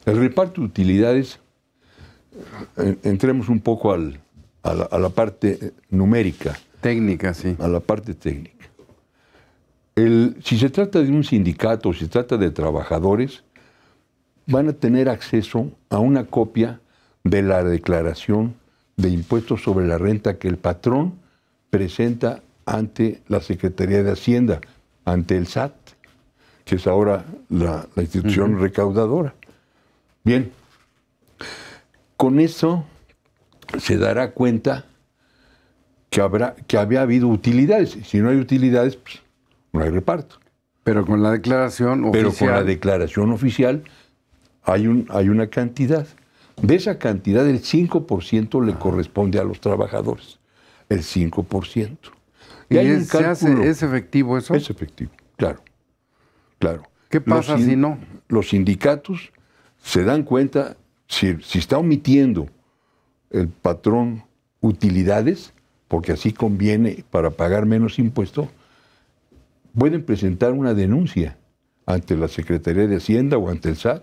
Speaker 1: El reparto de utilidades
Speaker 2: eh, entremos un poco al, a, la, parte eh, numérica. Técnica, sí. A la parte técnica. El, si se trata de un sindicato, si se trata de trabajadores, van a tener acceso a una copia de la declaración de impuestos sobre la renta que el patrón presenta ante la Secretaría de Hacienda, ante el SAT, que es ahora la, institución recaudadora. Bien, con eso se dará cuenta que, habrá, que había habido utilidades. Si no hay utilidades, pues, no hay reparto. Pero con la declaración oficial. Pero con la declaración oficial hay, un, hay una cantidad. De esa cantidad, el 5% le ah. corresponde a los trabajadores. El 5%.
Speaker 1: ¿Y, es, efectivo eso? Es efectivo,
Speaker 2: claro. claro. ¿Qué pasa si no? Los sindicatos se dan cuenta si, está omitiendo el patrón utilidades, porque así conviene para pagar menos impuestos, pueden presentar una denuncia ante la Secretaría de Hacienda o ante el SAT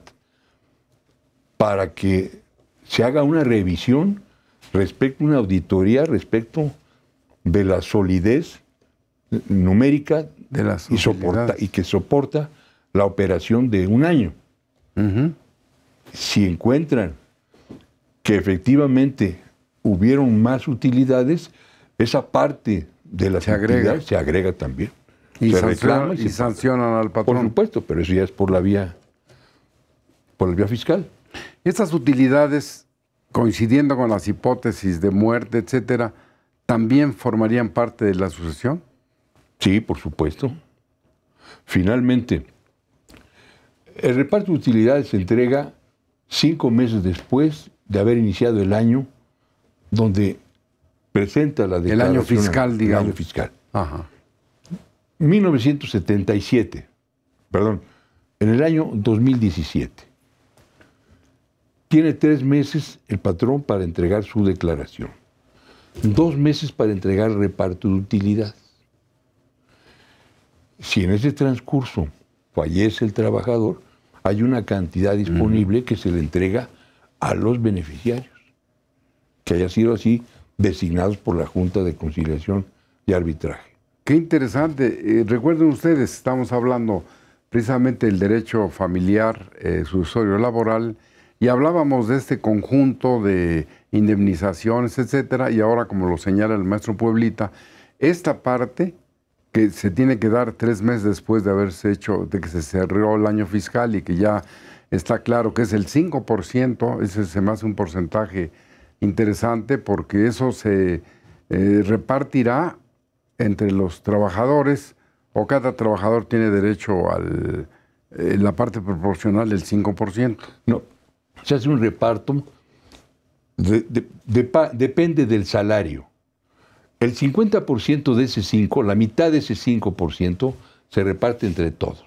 Speaker 2: para que se haga una revisión respecto a una auditoría respecto de la solidez numérica de y, que soporta la operación de un año si encuentran que efectivamente hubieron más utilidades, esa parte de la se agrega. se agrega también. Y,
Speaker 1: sancionan al patrón. Por supuesto, pero eso ya es por la vía, por la vía fiscal. Estas utilidades, coincidiendo con las hipótesis de muerte, etcétera, también formarían parte de la sucesión. Sí, por supuesto. Finalmente,
Speaker 2: el reparto de utilidades se entrega cinco meses después de haber iniciado el año donde presenta la declaración. El año fiscal, digamos. El año fiscal. Ajá. 1977, perdón, en el año 2017. Tiene tres meses el patrón para entregar su declaración, dos meses para entregar reparto de utilidad. Si en ese transcurso fallece el trabajador, hay una cantidad disponible que se le entrega a los beneficiarios, que haya sido así designados por la Junta de Conciliación
Speaker 1: y Arbitraje. Qué interesante. Eh, recuerden ustedes, estamos hablando precisamente del derecho familiar, su eh, sucesorio laboral, y hablábamos de este conjunto de indemnizaciones, etcétera, y ahora, como lo señala el maestro Pueblita, esta parte que se tiene que dar tres meses después de haberse hecho, de que se cerró el año fiscal y que ya está claro que es el 5%, ese se más un porcentaje interesante porque eso se eh, repartirá entre los trabajadores o cada trabajador tiene derecho a eh, la parte proporcional del 5%. No, se hace un reparto, depende del salario. El
Speaker 2: 50% de ese 5, la mitad de ese 5% se reparte entre todos.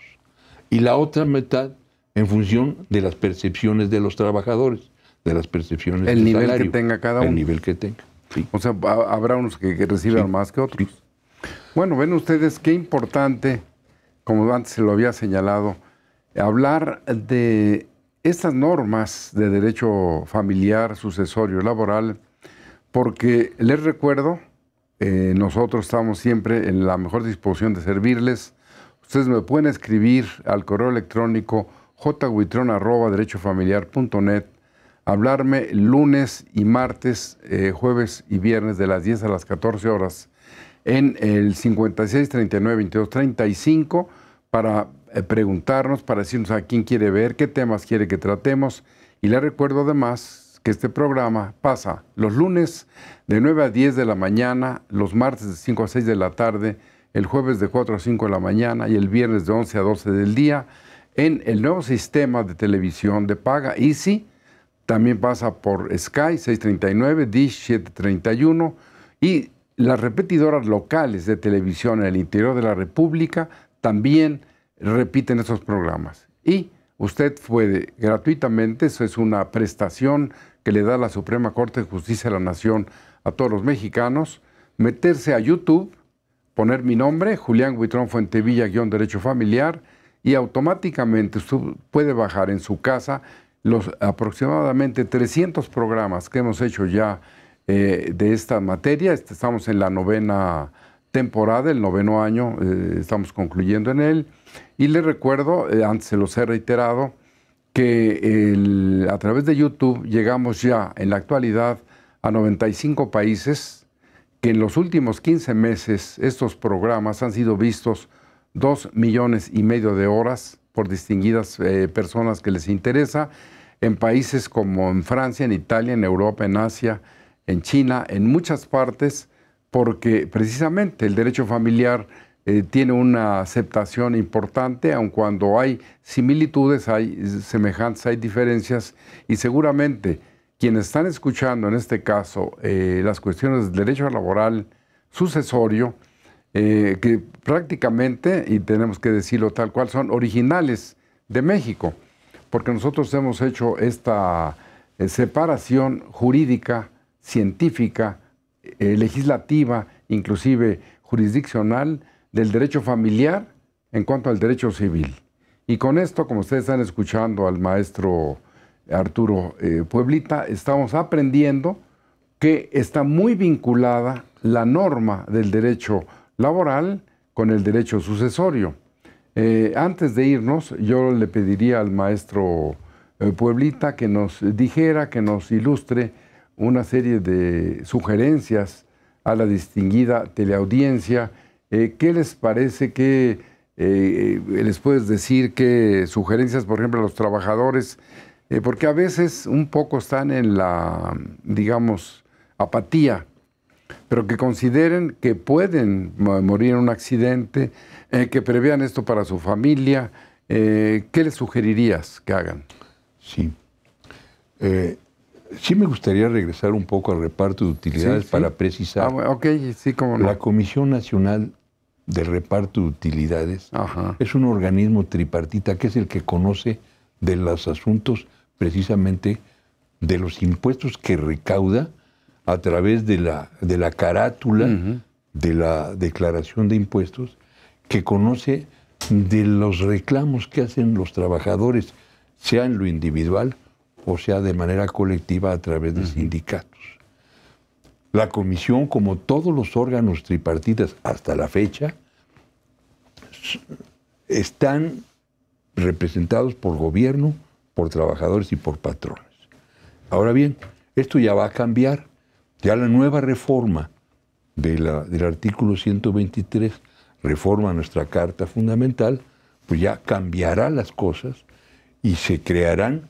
Speaker 2: Y la otra mitad en función de las percepciones de los trabajadores, de las
Speaker 1: percepciones el nivel que tenga cada uno. El nivel que tenga. O sea, habrá unos que, reciban más que otros. Bueno, ven ustedes qué importante, como antes se lo había señalado, hablar de estas normas de derecho familiar, sucesorio, laboral, porque les recuerdo eh, nosotros estamos siempre en la mejor disposición de servirles. Ustedes me pueden escribir al correo electrónico jguitrón.derechofamiliar.net, hablarme lunes y martes, eh, jueves y viernes de las 10 a las 14 horas en el 56 39 22 35 para eh, preguntarnos, para decirnos a quién quiere ver, qué temas quiere que tratemos. Y le recuerdo además, que este programa pasa los lunes de 9 a 10 de la mañana, los martes de 5 a 6 de la tarde, el jueves de 4 a 5 de la mañana y el viernes de 11 a 12 del día en el nuevo sistema de televisión de paga Easy. También pasa por Sky 639, Dish 731 y las repetidoras locales de televisión en el interior de la República también repiten esos programas. Y Usted puede gratuitamente, eso es una prestación que le da la Suprema Corte de Justicia de la Nación a todos los mexicanos, meterse a YouTube, poner mi nombre, Julián Huitrón Fuentevilla, guión Derecho Familiar, y automáticamente usted puede bajar en su casa los aproximadamente 300 programas que hemos hecho ya eh, de esta materia. Estamos en la novena temporada, el noveno año, eh, estamos concluyendo en él. Y les recuerdo, eh, antes se los he reiterado, que a través de YouTube llegamos ya en la actualidad a 95 países, que en los últimos 15 meses estos programas han sido vistos dos millones y medio de horas por distinguidas eh, personas que les interesa, en países como en Francia, en Italia, en Europa, en Asia, en China, en muchas partes porque precisamente el derecho familiar eh, tiene una aceptación importante, aun cuando hay similitudes, hay semejanzas, hay diferencias, y seguramente quienes están escuchando en este caso eh, las cuestiones del derecho laboral sucesorio, eh, que prácticamente, y tenemos que decirlo tal cual, son originales de México, porque nosotros hemos hecho esta separación jurídica, científica, eh, legislativa, inclusive jurisdiccional, del derecho familiar en cuanto al derecho civil. Y con esto, como ustedes están escuchando al maestro Arturo eh, Pueblita, estamos aprendiendo que está muy vinculada la norma del derecho laboral con el derecho sucesorio. Eh, antes de irnos, yo le pediría al maestro Pueblita que nos dijera, que nos ilustre una serie de sugerencias a la distinguida teleaudiencia. Eh, ¿Qué les parece que eh, eh, les puedes decir? ¿Qué sugerencias, por ejemplo, a los trabajadores? porque a veces un poco están en la, digamos, apatía, pero que consideren que pueden morir en un accidente, que prevean esto para su familia. ¿Qué les sugerirías que hagan? Sí.
Speaker 2: Sí me gustaría regresar un poco al reparto de utilidades para precisar. Ah, la Comisión Nacional del Reparto de Utilidades es un organismo tripartita que es el que conoce de los asuntos precisamente de los impuestos que recauda a través de la, de la carátula de la declaración de impuestos, que conoce de los reclamos que hacen los trabajadores, sea en lo individual o sea, de manera colectiva a través de sindicatos. La comisión, como todos los órganos tripartitas hasta la fecha, están representados por gobierno, por trabajadores y por patrones. Ahora bien, esto ya va a cambiar. Ya la nueva reforma de la, del artículo 123, reforma nuestra Carta Fundamental, pues ya cambiará las cosas y se crearán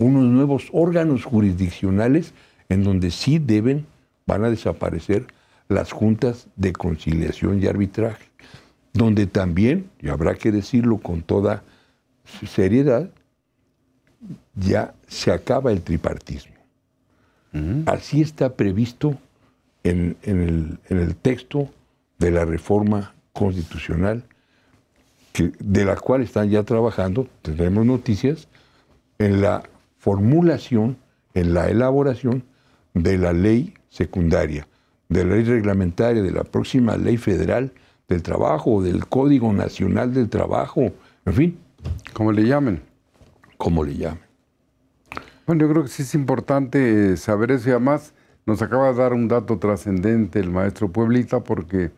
Speaker 2: unos nuevos órganos jurisdiccionales en donde sí deben, van a desaparecer las juntas de conciliación y arbitraje, donde también, y habrá que decirlo con toda seriedad, ya se acaba el tripartismo. Mm. Así está previsto en, el, texto de la reforma constitucional, que, de la cual están ya trabajando, tenemos noticias, en la formulación, en la elaboración de la ley secundaria, de la ley reglamentaria, de la próxima ley federal del trabajo, del Código Nacional del Trabajo, en fin. Como le llamen. Como le llamen.
Speaker 1: Bueno, yo creo que sí es importante eh, saber eso y además nos acaba de dar un dato trascendente el maestro Pueblita porque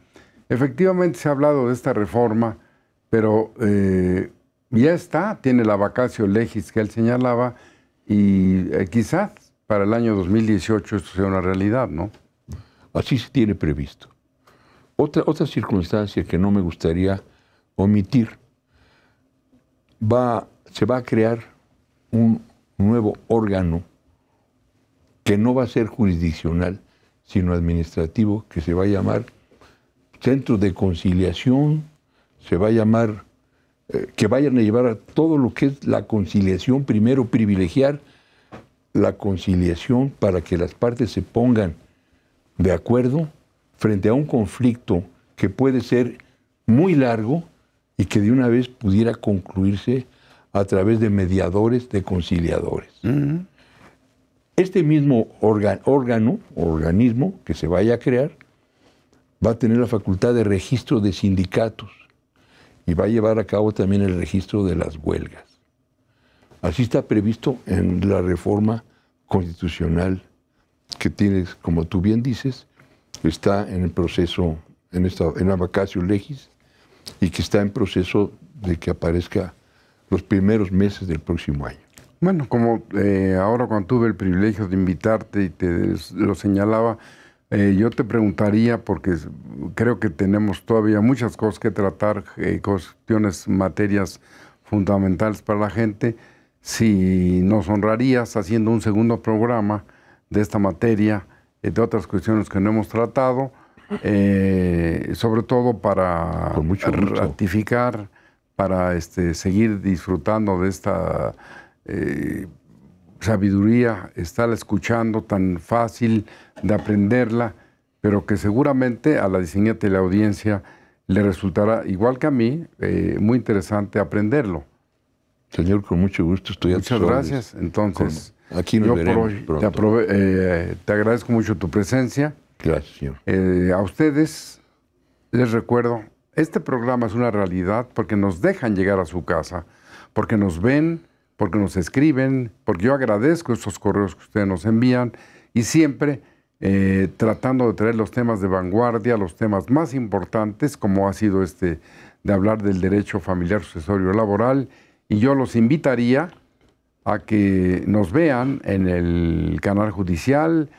Speaker 1: efectivamente se ha hablado de esta reforma, pero eh, ya está, tiene la vacacio legis que él señalaba, y eh, quizás para el año 2018 esto sea una realidad, ¿no? Así se tiene previsto.
Speaker 2: Otra, otra circunstancia que no me gustaría omitir, va, se va a crear un nuevo órgano que no va a ser jurisdiccional, sino administrativo, que se va a llamar Centro de Conciliación, se va a llamar eh, que vayan a llevar a todo lo que es la conciliación, primero privilegiar la conciliación para que las partes se pongan de acuerdo frente a un conflicto que puede ser muy largo y que de una vez pudiera concluirse a través de mediadores, de conciliadores. Este mismo órgano, organismo que se vaya a crear, va a tener la facultad de registro de sindicatos y va a llevar a cabo también el registro de las huelgas. Así está previsto en la reforma constitucional que tienes, como tú bien dices, está en el proceso, en, esta, en legis, y que está en proceso de que aparezca los primeros meses del próximo año.
Speaker 1: Bueno, como eh, ahora cuando tuve el privilegio de invitarte y te lo señalaba, eh, yo te preguntaría, porque creo que tenemos todavía muchas cosas que tratar, eh, cuestiones, materias fundamentales para la gente, si nos honrarías haciendo un segundo programa de esta materia, eh, de otras cuestiones que no hemos tratado, sobre todo para ratificar, para este, seguir disfrutando de esta sabiduría, estar escuchando, tan fácil de aprenderla, pero que seguramente a la diseñadora de la audiencia le resultará, igual que a mí, eh, muy interesante aprenderlo. Señor, con mucho gusto estoy Muchas gracias. Entonces, aquí yo eh, te, agradezco mucho tu presencia. Gracias, señor. Eh, a ustedes les recuerdo, este programa es una realidad porque nos dejan llegar a su casa, porque nos ven, porque nos escriben, porque yo agradezco estos correos que ustedes nos envían y siempre eh, tratando de traer los temas de vanguardia, los temas más importantes, como ha sido este de hablar del derecho familiar sucesorio laboral. Y yo los invitaría a que nos vean en el canal judicial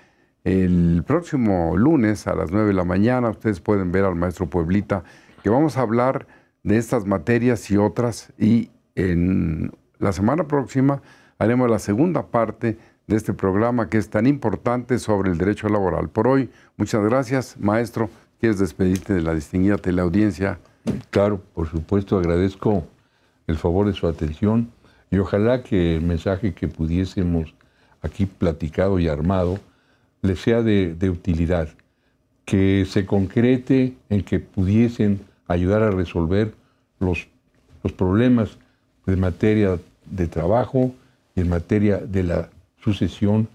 Speaker 1: el próximo lunes a las 9 de la mañana. Ustedes pueden ver al maestro Pueblita, que vamos a hablar de estas materias y otras y en la semana próxima haremos la segunda parte de este programa que es tan importante sobre el derecho laboral. Por hoy, muchas gracias, maestro. ¿Quieres despedirte de la distinguida teleaudiencia? Claro, por supuesto, agradezco el favor de
Speaker 2: su atención y ojalá que el mensaje que pudiésemos aquí platicado y armado le sea de, utilidad, que se concrete en que pudiesen ayudar a resolver los problemas de materia de trabajo y en materia de la sucesión,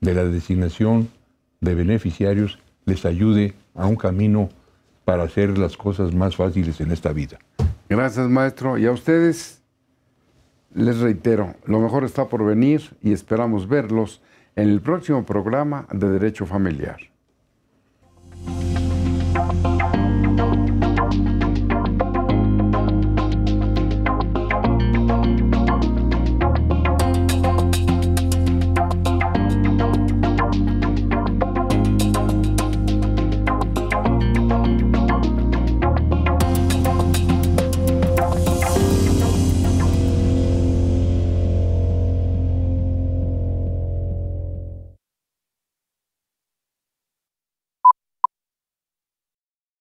Speaker 2: de la designación de beneficiarios, les ayude a un camino
Speaker 1: para hacer las cosas más fáciles en esta vida. Gracias, maestro. Y a ustedes les reitero, lo mejor está por venir y esperamos verlos en el próximo programa de Derecho Familiar.